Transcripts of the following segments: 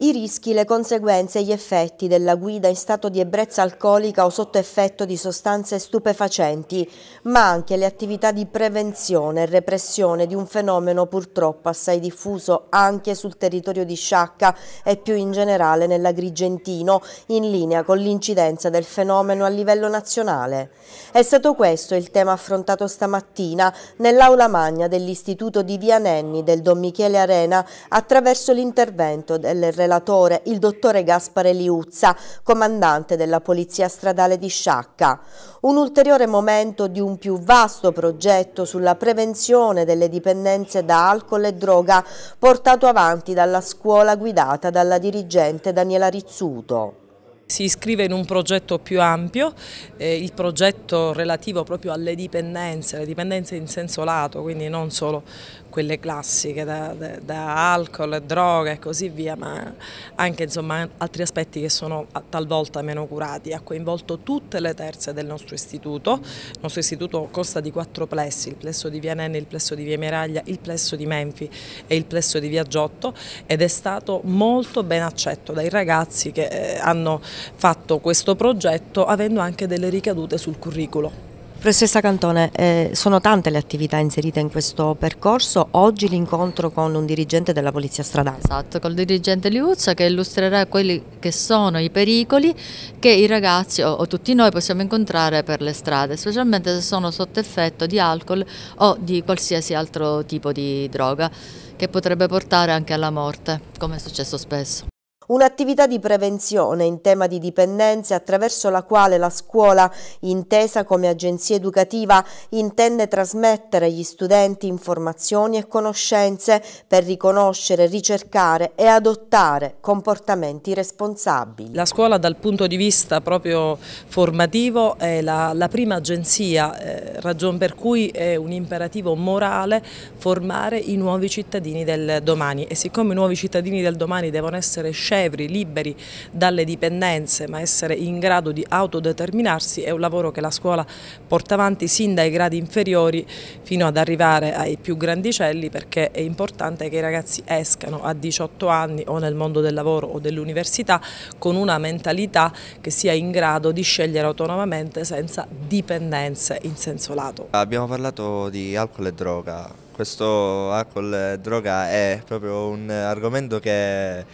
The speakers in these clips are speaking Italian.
I rischi, le conseguenze e gli effetti della guida in stato di ebbrezza alcolica o sotto effetto di sostanze stupefacenti, ma anche le attività di prevenzione e repressione di un fenomeno purtroppo assai diffuso anche sul territorio di Sciacca e più in generale nell'Agrigentino, in linea con l'incidenza del fenomeno a livello nazionale. È stato questo il tema affrontato stamattina nell'aula magna dell'Istituto di Via Nenni del Don Michele Arena attraverso l'intervento del relatore relatore, il dottore Gaspare Liuzza, comandante della Polizia Stradale di Sciacca. Un ulteriore momento di un più vasto progetto sulla prevenzione delle dipendenze da alcol e droga portato avanti dalla scuola guidata dalla dirigente Daniela Rizzuto. Si iscrive in un progetto più ampio, eh, il progetto relativo proprio alle dipendenze, le dipendenze in senso lato, quindi non solo quelle classiche da, da, da alcol, droga e così via, ma anche insomma, altri aspetti che sono talvolta meno curati. Ha coinvolto tutte le terze del nostro istituto, il nostro istituto consta di quattro plessi, il plesso di Via Nenni, il plesso di Via Miraglia, il plesso di Menfi e il plesso di Via Giotto ed è stato molto ben accetto dai ragazzi che eh, hanno fatto questo progetto avendo anche delle ricadute sul curriculum. Professoressa Cantone, eh, sono tante le attività inserite in questo percorso, oggi l'incontro con un dirigente della Polizia Stradale. Esatto, col dirigente Liuzza che illustrerà quelli che sono i pericoli che i ragazzi o, o tutti noi possiamo incontrare per le strade, specialmente se sono sotto effetto di alcol o di qualsiasi altro tipo di droga che potrebbe portare anche alla morte, come è successo spesso. Un'attività di prevenzione in tema di dipendenze attraverso la quale la scuola, intesa come agenzia educativa, intende trasmettere agli studenti informazioni e conoscenze per riconoscere, ricercare e adottare comportamenti responsabili. La scuola dal punto di vista proprio formativo è la, la prima agenzia, eh, ragion per cui è un imperativo morale formare i nuovi cittadini del domani e siccome i nuovi cittadini del domani devono essere scelti scevri, liberi dalle dipendenze, ma essere in grado di autodeterminarsi è un lavoro che la scuola porta avanti sin dai gradi inferiori fino ad arrivare ai più grandicelli perché è importante che i ragazzi escano a 18 anni o nel mondo del lavoro o dell'università con una mentalità che sia in grado di scegliere autonomamente senza dipendenze in senso lato. Abbiamo parlato di alcol e droga, questo alcol e droga è proprio un argomento che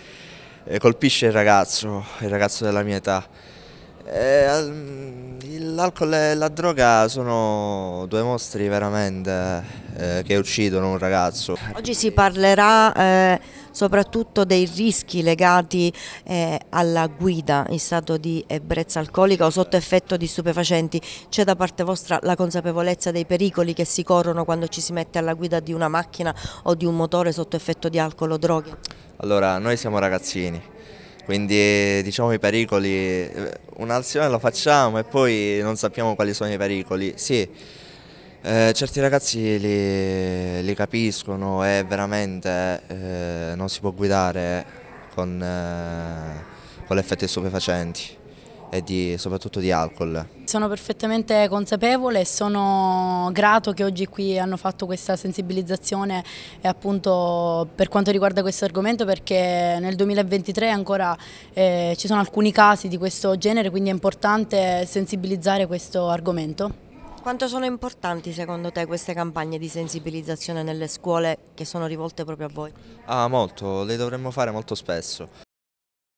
eh, colpisce il ragazzo, il ragazzo della mia età. Eh, l'alcol e la droga sono due mostri veramente eh, che uccidono un ragazzo. Oggi si parlerà eh, soprattutto dei rischi legati eh, alla guida in stato di ebbrezza alcolica o sotto effetto di stupefacenti. C'è da parte vostra la consapevolezza dei pericoli che si corrono quando ci si mette alla guida di una macchina o di un motore sotto effetto di alcol o droghe? Allora, noi siamo ragazzini, quindi diciamo i pericoli, eh, un'azione la facciamo e poi non sappiamo quali sono i pericoli, sì, eh, certi ragazzi li, li, capiscono e veramente eh, non si può guidare con, eh, con gli effetti stupefacenti e di, soprattutto di alcol sono perfettamente consapevole e sono grato che oggi qui hanno fatto questa sensibilizzazione e eh, appunto per quanto riguarda questo argomento perché nel 2023 ancora eh, ci sono alcuni casi di questo genere quindi è importante sensibilizzare questo argomento. Quanto sono importanti secondo te queste campagne di sensibilizzazione nelle scuole che sono rivolte proprio a voi? Ah, molto, le dovremmo fare molto spesso